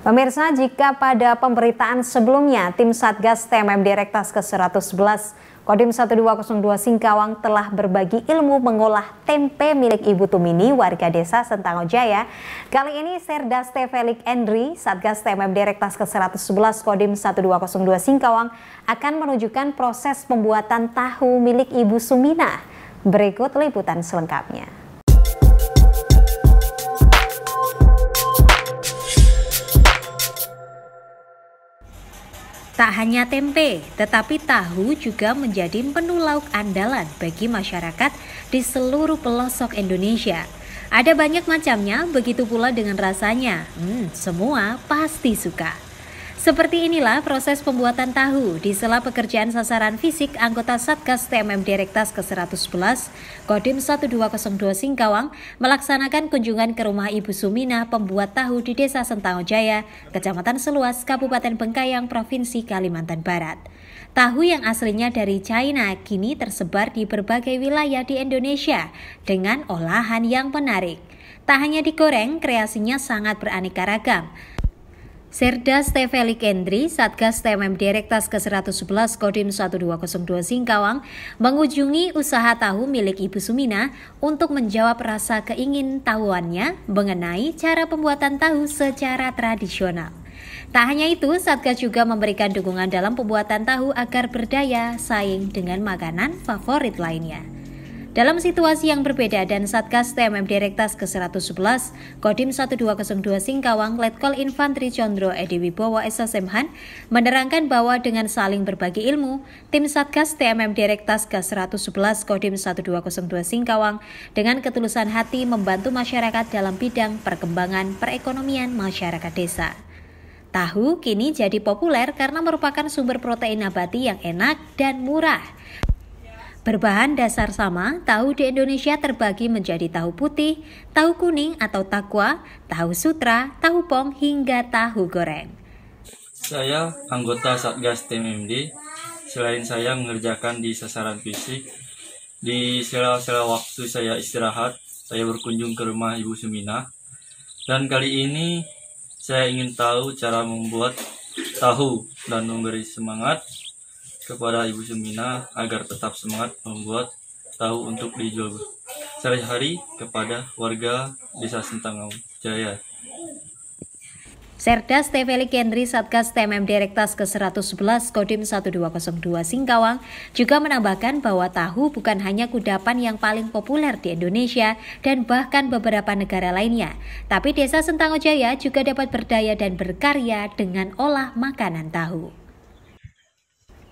Pemirsa, jika pada pemberitaan sebelumnya tim Satgas TMM Direktas ke-111 Kodim 1202 Singkawang telah berbagi ilmu mengolah tempe milik Ibu Tumini warga desa Sentango Jaya. Kali ini Serdas T. Felix Endri, Satgas TMM Direktas ke-111 Kodim 1202 Singkawang akan menunjukkan proses pembuatan tahu milik Ibu Sumina. Berikut liputan selengkapnya. Tak hanya tempe, tetapi tahu juga menjadi menu lauk andalan bagi masyarakat di seluruh pelosok Indonesia. Ada banyak macamnya, begitu pula dengan rasanya. Hmm, semua pasti suka. Seperti inilah proses pembuatan tahu di sela pekerjaan sasaran fisik anggota Satgas TMM Direktas ke-111 Kodim 1202 Singkawang melaksanakan kunjungan ke rumah Ibu Sumina pembuat tahu di Desa Sentango Jaya, Kecamatan Seluas, Kabupaten Bengkayang, Provinsi Kalimantan Barat. Tahu yang aslinya dari China kini tersebar di berbagai wilayah di Indonesia dengan olahan yang menarik. Tak hanya digoreng, kreasinya sangat beraneka ragam. Serdas Stefeli Kendri, Satgas TMM Direktas ke-111 Kodim 1202 Singkawang, mengunjungi usaha tahu milik Ibu Sumina untuk menjawab rasa keingin tahuannya mengenai cara pembuatan tahu secara tradisional. Tak hanya itu, Satgas juga memberikan dukungan dalam pembuatan tahu agar berdaya saing dengan makanan favorit lainnya. Dalam situasi yang berbeda dan Satgas TMM Direktas ke-111, Kodim 1202 Singkawang Letkol Infantri Condro Edi Wibowo SSMhan menerangkan bahwa dengan saling berbagi ilmu, tim Satgas TMM Direktas ke-111 Kodim 1202 Singkawang dengan ketulusan hati membantu masyarakat dalam bidang perkembangan perekonomian masyarakat desa. Tahu kini jadi populer karena merupakan sumber protein nabati yang enak dan murah. Berbahan dasar sama, tahu di Indonesia terbagi menjadi tahu putih, tahu kuning atau takwa, tahu sutra, tahu pong, hingga tahu goreng. Saya anggota Satgas Tim Selain saya mengerjakan di sasaran fisik, di sela-sela waktu saya istirahat, saya berkunjung ke rumah Ibu Sumina. Dan kali ini saya ingin tahu cara membuat tahu dan memberi semangat kepada Ibu Sumina agar tetap semangat membuat tahu untuk dijual sehari-hari kepada warga Desa Sentangau Jaya. Serdas TV Kendri Satgas TMM Direktas ke-111 Kodim 1202 Singkawang juga menambahkan bahwa tahu bukan hanya kudapan yang paling populer di Indonesia dan bahkan beberapa negara lainnya, tapi Desa Sentangojaya juga dapat berdaya dan berkarya dengan olah makanan tahu.